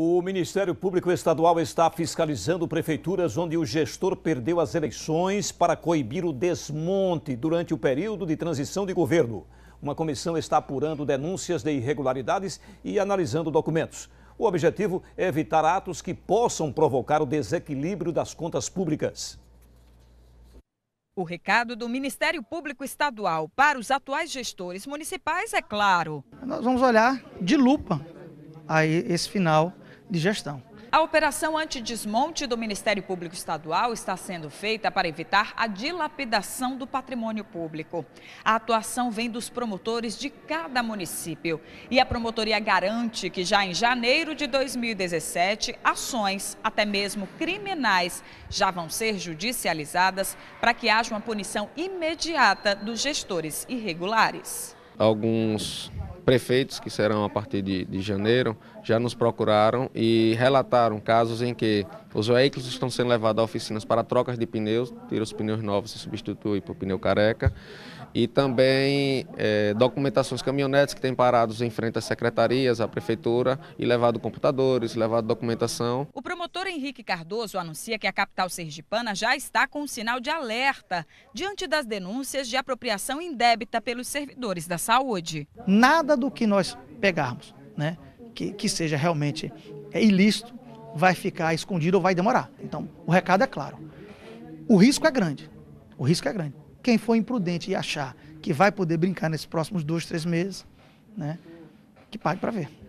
O Ministério Público Estadual está fiscalizando prefeituras onde o gestor perdeu as eleições para coibir o desmonte durante o período de transição de governo. Uma comissão está apurando denúncias de irregularidades e analisando documentos. O objetivo é evitar atos que possam provocar o desequilíbrio das contas públicas. O recado do Ministério Público Estadual para os atuais gestores municipais é claro. Nós vamos olhar de lupa aí esse final de gestão. A operação antidesmonte do Ministério Público Estadual está sendo feita para evitar a dilapidação do patrimônio público. A atuação vem dos promotores de cada município. E a promotoria garante que já em janeiro de 2017, ações, até mesmo criminais, já vão ser judicializadas para que haja uma punição imediata dos gestores irregulares. Alguns prefeitos, que serão a partir de, de janeiro, já nos procuraram e relataram casos em que os veículos estão sendo levados a oficinas para trocas de pneus, tira os pneus novos e substitui por pneu careca, e também é, documentações caminhonetes que têm parados em frente às secretarias, à prefeitura e levado computadores, levado documentação. O promotor Henrique Cardoso anuncia que a capital sergipana já está com um sinal de alerta diante das denúncias de apropriação indébita pelos servidores da saúde. Nada do que nós pegarmos, né, que, que seja realmente é ilícito, vai ficar escondido ou vai demorar. Então, o recado é claro. O risco é grande. O risco é grande. Quem for imprudente e achar que vai poder brincar nesses próximos dois, três meses, né, que pague para ver.